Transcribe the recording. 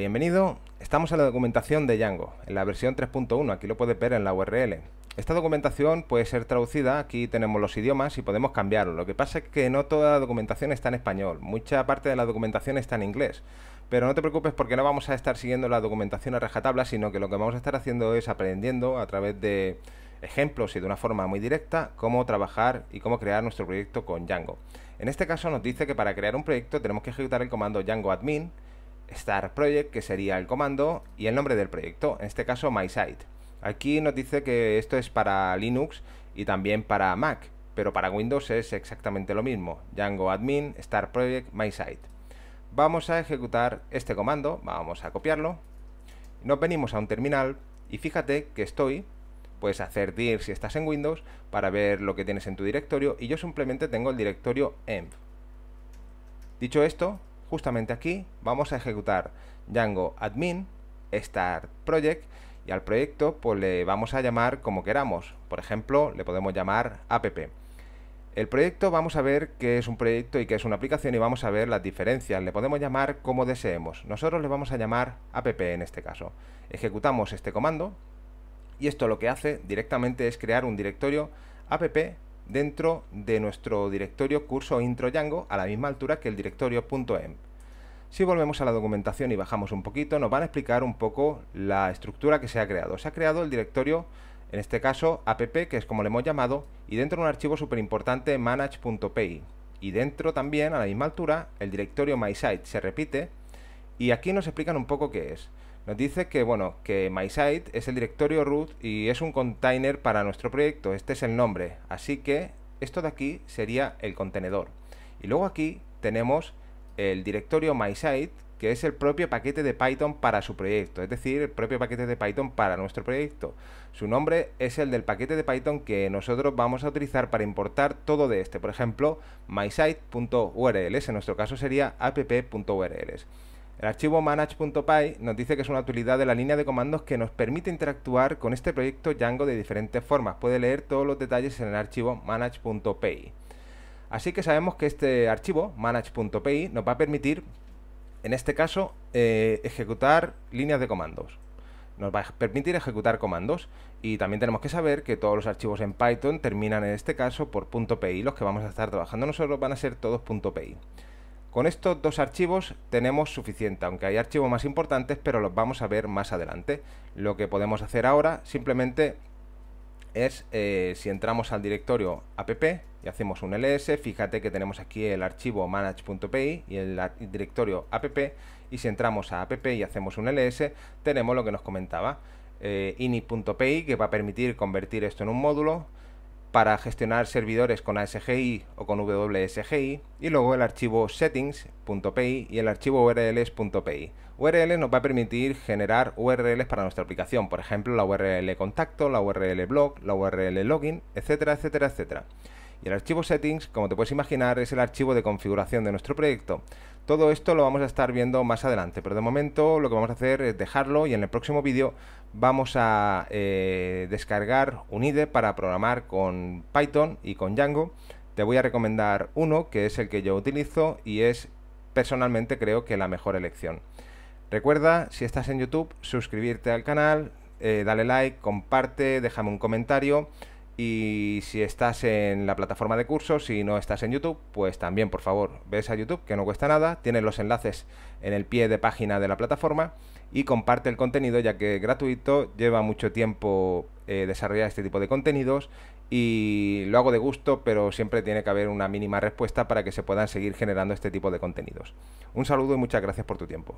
bienvenido. Estamos en la documentación de Django, en la versión 3.1, aquí lo puedes ver en la URL. Esta documentación puede ser traducida, aquí tenemos los idiomas y podemos cambiarlo. Lo que pasa es que no toda la documentación está en español, mucha parte de la documentación está en inglés. Pero no te preocupes porque no vamos a estar siguiendo la documentación a rajatabla, sino que lo que vamos a estar haciendo es aprendiendo a través de ejemplos y de una forma muy directa cómo trabajar y cómo crear nuestro proyecto con Django. En este caso nos dice que para crear un proyecto tenemos que ejecutar el comando Django admin startproject Project, que sería el comando, y el nombre del proyecto, en este caso MySite. Aquí nos dice que esto es para Linux y también para Mac, pero para Windows es exactamente lo mismo, Django Admin, Star Project, MySite. Vamos a ejecutar este comando, vamos a copiarlo, nos venimos a un terminal y fíjate que estoy, puedes hacer dir si estás en Windows para ver lo que tienes en tu directorio y yo simplemente tengo el directorio env. Dicho esto, justamente aquí vamos a ejecutar Django admin start project y al proyecto pues le vamos a llamar como queramos. Por ejemplo, le podemos llamar app. El proyecto vamos a ver qué es un proyecto y qué es una aplicación y vamos a ver las diferencias. Le podemos llamar como deseemos. Nosotros le vamos a llamar app en este caso. Ejecutamos este comando y esto lo que hace directamente es crear un directorio app dentro de nuestro directorio curso intro Django a la misma altura que el directorio directorio.env. Em. Si volvemos a la documentación y bajamos un poquito, nos van a explicar un poco la estructura que se ha creado. Se ha creado el directorio, en este caso app, que es como le hemos llamado, y dentro de un archivo súper importante manage.py. Y dentro también, a la misma altura, el directorio mysite se repite. Y aquí nos explican un poco qué es. Nos dice que, bueno, que MySite es el directorio root y es un container para nuestro proyecto. Este es el nombre. Así que esto de aquí sería el contenedor. Y luego aquí tenemos el directorio MySite, que es el propio paquete de Python para su proyecto, es decir, el propio paquete de Python para nuestro proyecto. Su nombre es el del paquete de Python que nosotros vamos a utilizar para importar todo de este, por ejemplo, mysite.urls, en nuestro caso sería app.urls. El archivo manage.py nos dice que es una utilidad de la línea de comandos que nos permite interactuar con este proyecto Django de diferentes formas. Puede leer todos los detalles en el archivo manage.py. Así que sabemos que este archivo manage.py nos va a permitir, en este caso, eh, ejecutar líneas de comandos nos va a permitir ejecutar comandos y también tenemos que saber que todos los archivos en Python terminan en este caso por .py, los que vamos a estar trabajando nosotros van a ser todos .py. Con estos dos archivos tenemos suficiente, aunque hay archivos más importantes, pero los vamos a ver más adelante. Lo que podemos hacer ahora simplemente es, eh, si entramos al directorio app y hacemos un ls, fíjate que tenemos aquí el archivo manage.py y el directorio app, y si entramos a app y hacemos un ls, tenemos lo que nos comentaba, eh, init.py que va a permitir convertir esto en un módulo, para gestionar servidores con ASGI o con WSGI y luego el archivo settings.py y el archivo urls.py. URL nos va a permitir generar URLs para nuestra aplicación, por ejemplo la URL contacto, la URL blog, la URL login, etcétera, etcétera, etcétera. Y el archivo settings, como te puedes imaginar, es el archivo de configuración de nuestro proyecto. Todo esto lo vamos a estar viendo más adelante, pero de momento lo que vamos a hacer es dejarlo y en el próximo vídeo vamos a eh, descargar un IDE para programar con Python y con Django. Te voy a recomendar uno que es el que yo utilizo y es personalmente creo que la mejor elección. Recuerda, si estás en YouTube, suscribirte al canal, eh, dale like, comparte, déjame un comentario. Y si estás en la plataforma de cursos, si no estás en YouTube, pues también, por favor, ves a YouTube, que no cuesta nada, tienes los enlaces en el pie de página de la plataforma y comparte el contenido, ya que es gratuito lleva mucho tiempo eh, desarrollar este tipo de contenidos y lo hago de gusto, pero siempre tiene que haber una mínima respuesta para que se puedan seguir generando este tipo de contenidos. Un saludo y muchas gracias por tu tiempo.